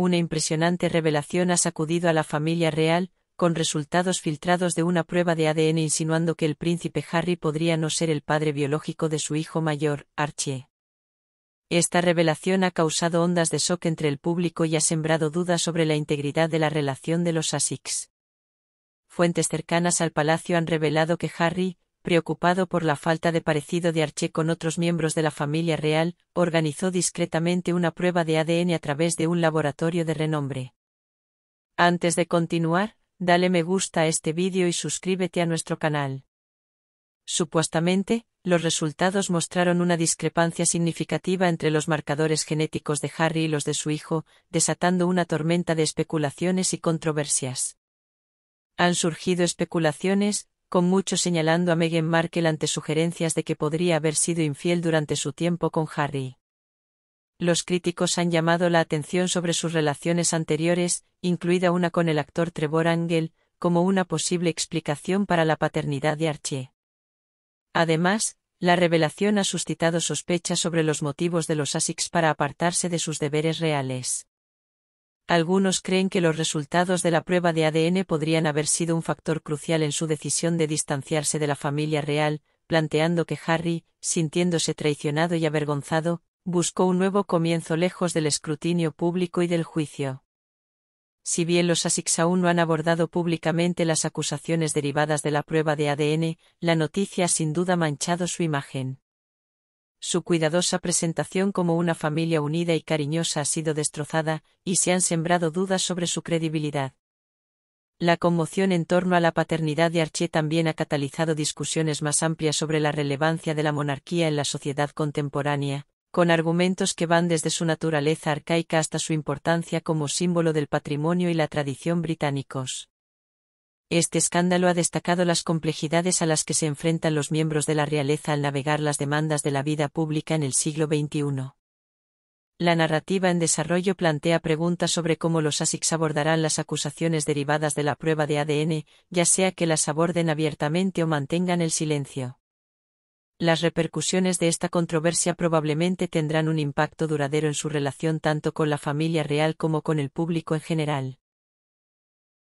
una impresionante revelación ha sacudido a la familia real, con resultados filtrados de una prueba de ADN insinuando que el príncipe Harry podría no ser el padre biológico de su hijo mayor, Archie. Esta revelación ha causado ondas de shock entre el público y ha sembrado dudas sobre la integridad de la relación de los Asics. Fuentes cercanas al palacio han revelado que Harry, preocupado por la falta de parecido de Arché con otros miembros de la familia real, organizó discretamente una prueba de ADN a través de un laboratorio de renombre. Antes de continuar, dale me gusta a este vídeo y suscríbete a nuestro canal. Supuestamente, los resultados mostraron una discrepancia significativa entre los marcadores genéticos de Harry y los de su hijo, desatando una tormenta de especulaciones y controversias. Han surgido especulaciones, con mucho señalando a Meghan Markle ante sugerencias de que podría haber sido infiel durante su tiempo con Harry. Los críticos han llamado la atención sobre sus relaciones anteriores, incluida una con el actor Trevor Angel, como una posible explicación para la paternidad de Archie. Además, la revelación ha suscitado sospechas sobre los motivos de los Asics para apartarse de sus deberes reales. Algunos creen que los resultados de la prueba de ADN podrían haber sido un factor crucial en su decisión de distanciarse de la familia real, planteando que Harry, sintiéndose traicionado y avergonzado, buscó un nuevo comienzo lejos del escrutinio público y del juicio. Si bien los ASICs aún no han abordado públicamente las acusaciones derivadas de la prueba de ADN, la noticia ha sin duda manchado su imagen. Su cuidadosa presentación como una familia unida y cariñosa ha sido destrozada, y se han sembrado dudas sobre su credibilidad. La conmoción en torno a la paternidad de Archie también ha catalizado discusiones más amplias sobre la relevancia de la monarquía en la sociedad contemporánea, con argumentos que van desde su naturaleza arcaica hasta su importancia como símbolo del patrimonio y la tradición británicos. Este escándalo ha destacado las complejidades a las que se enfrentan los miembros de la realeza al navegar las demandas de la vida pública en el siglo XXI. La narrativa en desarrollo plantea preguntas sobre cómo los ASICs abordarán las acusaciones derivadas de la prueba de ADN, ya sea que las aborden abiertamente o mantengan el silencio. Las repercusiones de esta controversia probablemente tendrán un impacto duradero en su relación tanto con la familia real como con el público en general.